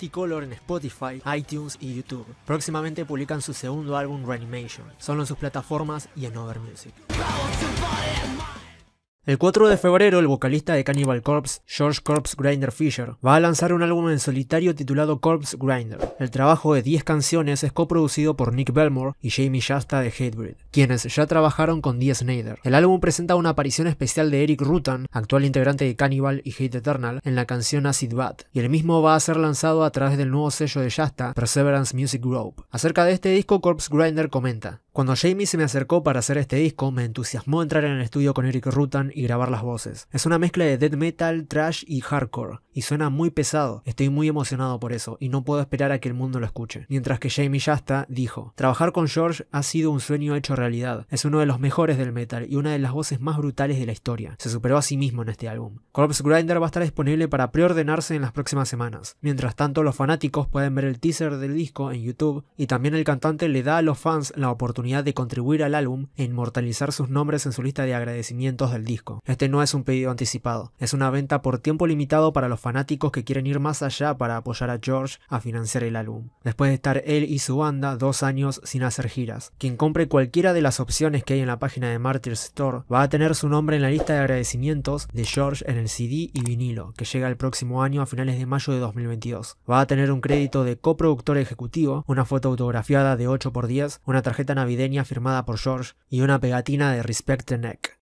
y color en Spotify, iTunes y YouTube. Próximamente publican su segundo álbum Reanimation, solo en sus plataformas y en Over Music. El 4 de febrero, el vocalista de Cannibal Corpse, George Corpse Grinder Fisher, va a lanzar un álbum en solitario titulado Corpse Grinder. El trabajo de 10 canciones es coproducido por Nick Belmore y Jamie Shasta de Hatebreed, quienes ya trabajaron con Dee Snyder. El álbum presenta una aparición especial de Eric Rutan, actual integrante de Cannibal y Hate Eternal, en la canción Acid Bat, y el mismo va a ser lanzado a través del nuevo sello de Shasta, Perseverance Music Group. Acerca de este disco, Corpse Grinder comenta, Cuando Jamie se me acercó para hacer este disco, me entusiasmó entrar en el estudio con Eric Rutan y grabar las voces. Es una mezcla de death metal, trash y hardcore, y suena muy pesado. Estoy muy emocionado por eso, y no puedo esperar a que el mundo lo escuche. Mientras que Jamie Yasta dijo, trabajar con George ha sido un sueño hecho realidad. Es uno de los mejores del metal y una de las voces más brutales de la historia. Se superó a sí mismo en este álbum. Corpse Grinder va a estar disponible para preordenarse en las próximas semanas. Mientras tanto, los fanáticos pueden ver el teaser del disco en YouTube y también el cantante le da a los fans la oportunidad de contribuir al álbum e inmortalizar sus nombres en su lista de agradecimientos del disco. Este no es un pedido anticipado, es una venta por tiempo limitado para los fanáticos que quieren ir más allá para apoyar a George a financiar el álbum. Después de estar él y su banda dos años sin hacer giras, quien compre cualquiera de las opciones que hay en la página de Martyrs Store va a tener su nombre en la lista de agradecimientos de George en el CD y vinilo, que llega el próximo año a finales de mayo de 2022. Va a tener un crédito de coproductor ejecutivo, una foto autografiada de 8x10, una tarjeta navideña firmada por George y una pegatina de Respect the Neck.